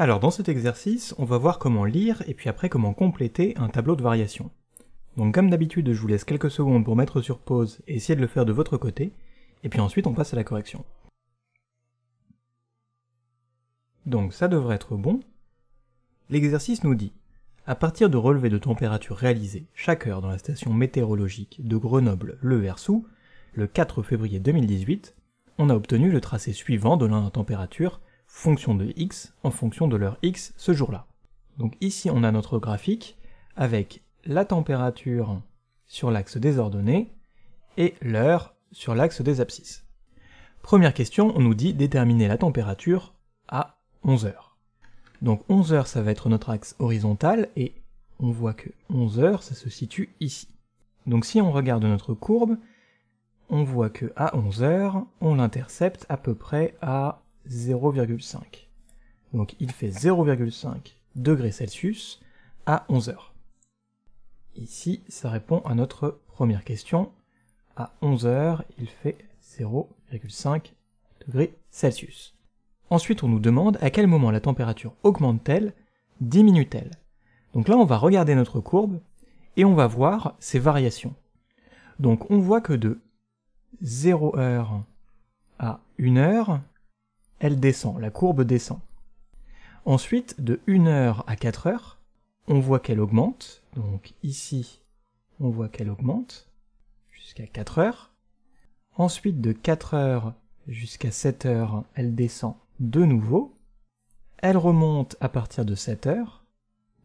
Alors dans cet exercice, on va voir comment lire et puis après comment compléter un tableau de variation. Donc comme d'habitude, je vous laisse quelques secondes pour mettre sur pause et essayer de le faire de votre côté, et puis ensuite on passe à la correction. Donc ça devrait être bon. L'exercice nous dit à partir de relevés de température réalisés chaque heure dans la station météorologique de Grenoble Le Versou, le 4 février 2018, on a obtenu le tracé suivant de l'un température fonction de x en fonction de l'heure x ce jour-là. Donc ici on a notre graphique avec la température sur l'axe des ordonnées et l'heure sur l'axe des abscisses. Première question, on nous dit déterminer la température à 11 heures. Donc 11 heures ça va être notre axe horizontal et on voit que 11 heures ça se situe ici. Donc si on regarde notre courbe, on voit que à 11 heures, on l'intercepte à peu près à 0,5. Donc il fait 0,5 degrés Celsius à 11 heures. Ici, ça répond à notre première question. À 11 heures, il fait 0,5 degrés Celsius. Ensuite, on nous demande à quel moment la température augmente-t-elle, diminue-t-elle. Donc là, on va regarder notre courbe et on va voir ces variations. Donc on voit que de 0 heure à 1 heure, elle descend, la courbe descend. Ensuite, de 1h à 4 heures, on voit qu'elle augmente. Donc ici, on voit qu'elle augmente jusqu'à 4 heures. Ensuite, de 4h jusqu'à 7h, elle descend de nouveau. Elle remonte à partir de 7h.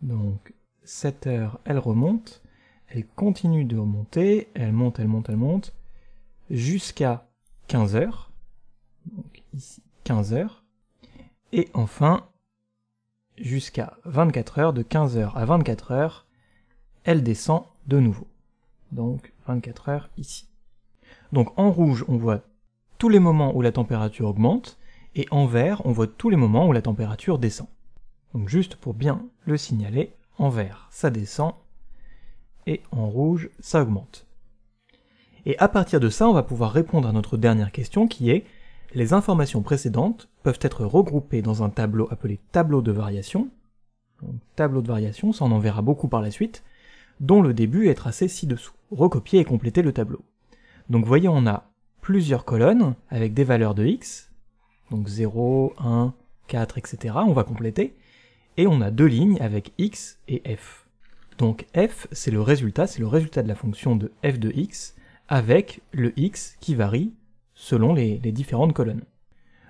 Donc 7h, elle remonte. Elle continue de remonter. Elle monte, elle monte, elle monte. Jusqu'à 15h. Donc ici 15h. Et enfin, jusqu'à 24h, de 15h à 24h, elle descend de nouveau. Donc 24h ici. Donc en rouge, on voit tous les moments où la température augmente, et en vert, on voit tous les moments où la température descend. Donc juste pour bien le signaler, en vert, ça descend, et en rouge, ça augmente. Et à partir de ça, on va pouvoir répondre à notre dernière question qui est les informations précédentes peuvent être regroupées dans un tableau appelé tableau de variation. tableau de variation, ça on en verra beaucoup par la suite, dont le début est tracé ci-dessous. Recopier et compléter le tableau. Donc voyez, on a plusieurs colonnes avec des valeurs de x, donc 0, 1, 4, etc. On va compléter, et on a deux lignes avec x et f. Donc f, c'est le résultat, c'est le résultat de la fonction de f de x avec le x qui varie selon les, différentes colonnes.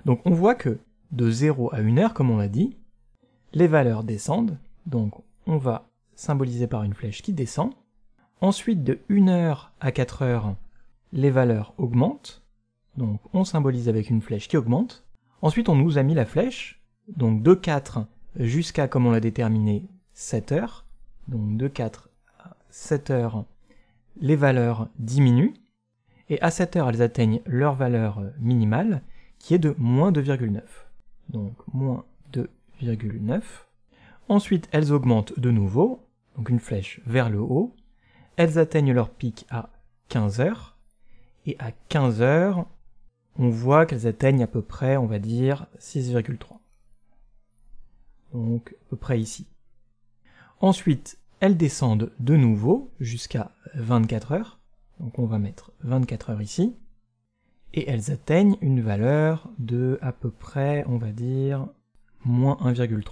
Donc on voit que de 0 à 1 heure, comme on l'a dit, les valeurs descendent, donc on va symboliser par une flèche qui descend. Ensuite, de 1 heure à 4 heures, les valeurs augmentent, donc on symbolise avec une flèche qui augmente. Ensuite, on nous a mis la flèche, donc de 4 jusqu'à, comme on l'a déterminé, 7 heures. Donc de 4 à 7 heures, les valeurs diminuent et à cette heure, elles atteignent leur valeur euh, minimale, qui est de moins 2,9. Donc moins 2,9. Ensuite, elles augmentent de nouveau, donc une flèche vers le haut. Elles atteignent leur pic à 15 heures, et à 15 heures, on voit qu'elles atteignent à peu près, on va dire, 6,3. Donc à peu près ici. Ensuite, elles descendent de nouveau jusqu'à 24 heures, donc on va mettre 24 heures ici. Et elles atteignent une valeur de à peu près, on va dire, moins 1,3.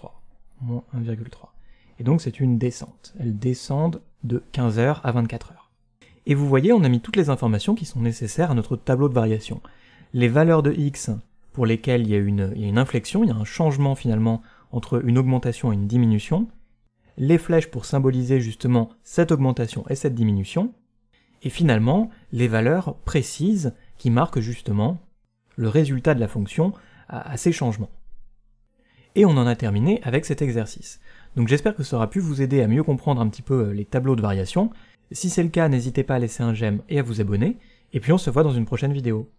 1,3. Et donc c'est une descente. Elles descendent de 15 heures à 24 heures. Et vous voyez, on a mis toutes les informations qui sont nécessaires à notre tableau de variation. Les valeurs de x pour lesquelles il y a une, il y a une inflexion, il y a un changement finalement entre une augmentation et une diminution, les flèches pour symboliser justement cette augmentation et cette diminution, et finalement les valeurs précises qui marquent justement le résultat de la fonction à, ces changements. Et on en a terminé avec cet exercice. Donc j'espère que ça aura pu vous aider à mieux comprendre un petit peu euh, les tableaux de variation. Si c'est le cas, n'hésitez pas à laisser un j'aime et à vous abonner, et puis on se voit dans une prochaine vidéo.